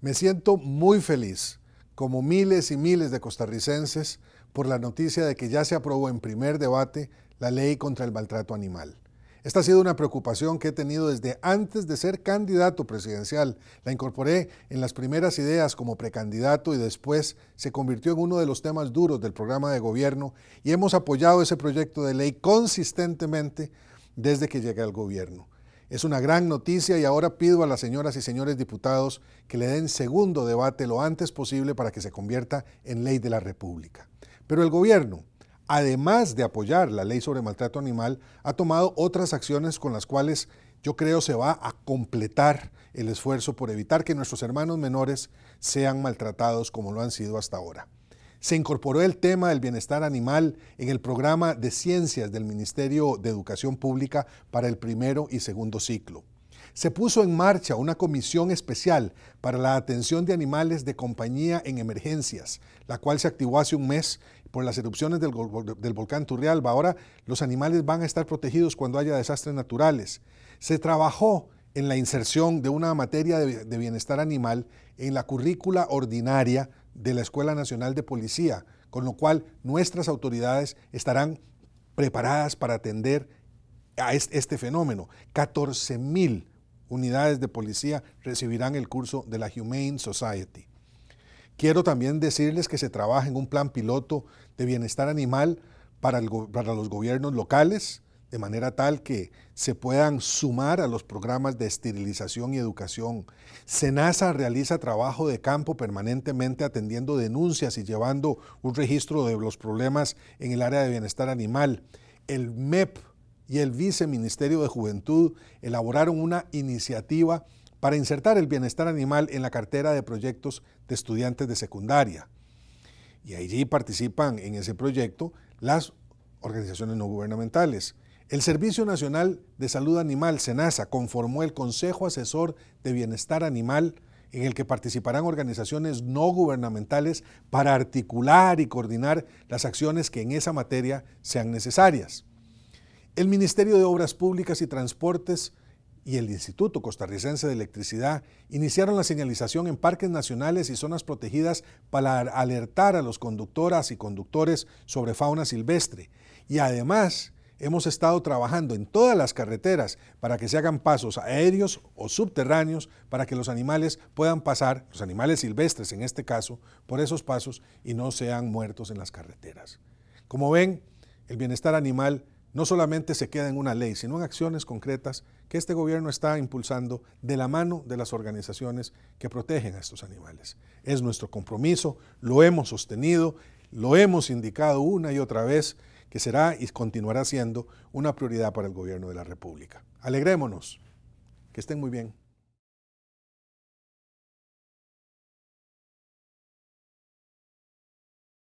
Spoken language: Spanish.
Me siento muy feliz, como miles y miles de costarricenses, por la noticia de que ya se aprobó en primer debate la ley contra el maltrato animal. Esta ha sido una preocupación que he tenido desde antes de ser candidato presidencial. La incorporé en las primeras ideas como precandidato y después se convirtió en uno de los temas duros del programa de gobierno y hemos apoyado ese proyecto de ley consistentemente desde que llegué al gobierno. Es una gran noticia y ahora pido a las señoras y señores diputados que le den segundo debate lo antes posible para que se convierta en ley de la República. Pero el gobierno, además de apoyar la ley sobre maltrato animal, ha tomado otras acciones con las cuales yo creo se va a completar el esfuerzo por evitar que nuestros hermanos menores sean maltratados como lo han sido hasta ahora se incorporó el tema del bienestar animal en el programa de ciencias del Ministerio de Educación Pública para el primero y segundo ciclo. Se puso en marcha una comisión especial para la atención de animales de compañía en emergencias, la cual se activó hace un mes por las erupciones del, volcán Turrialba. Ahora los animales van a estar protegidos cuando haya desastres naturales. Se trabajó en la inserción de una materia de bienestar animal en la currícula ordinaria de la Escuela Nacional de Policía, con lo cual nuestras autoridades estarán preparadas para atender a este fenómeno. 14.000 mil unidades de policía recibirán el curso de la Humane Society. Quiero también decirles que se trabaja en un plan piloto de bienestar animal para, para los gobiernos locales, de manera tal que se puedan sumar a los programas de esterilización y educación. SENASA realiza trabajo de campo permanentemente atendiendo denuncias y llevando un registro de los problemas en el área de bienestar animal. El MEP y el Viceministerio de Juventud elaboraron una iniciativa para insertar el bienestar animal en la cartera de proyectos de estudiantes de secundaria. Y allí participan en ese proyecto las organizaciones no gubernamentales. El Servicio Nacional de Salud Animal, SENASA, conformó el Consejo Asesor de Bienestar Animal en el que participarán organizaciones no gubernamentales para articular y coordinar las acciones que en esa materia sean necesarias. El Ministerio de Obras Públicas y Transportes y el Instituto Costarricense de Electricidad iniciaron la señalización en parques nacionales y zonas protegidas para alertar a los conductoras y conductores sobre fauna silvestre y además hemos estado trabajando en todas las carreteras para que se hagan pasos aéreos o subterráneos para que los animales puedan pasar, los animales silvestres en este caso, por esos pasos y no sean muertos en las carreteras. Como ven, el bienestar animal no solamente se queda en una ley, sino en acciones concretas que este gobierno está impulsando de la mano de las organizaciones que protegen a estos animales. Es nuestro compromiso, lo hemos sostenido, lo hemos indicado una y otra vez que será y continuará siendo una prioridad para el gobierno de la República. Alegrémonos. Que estén muy bien.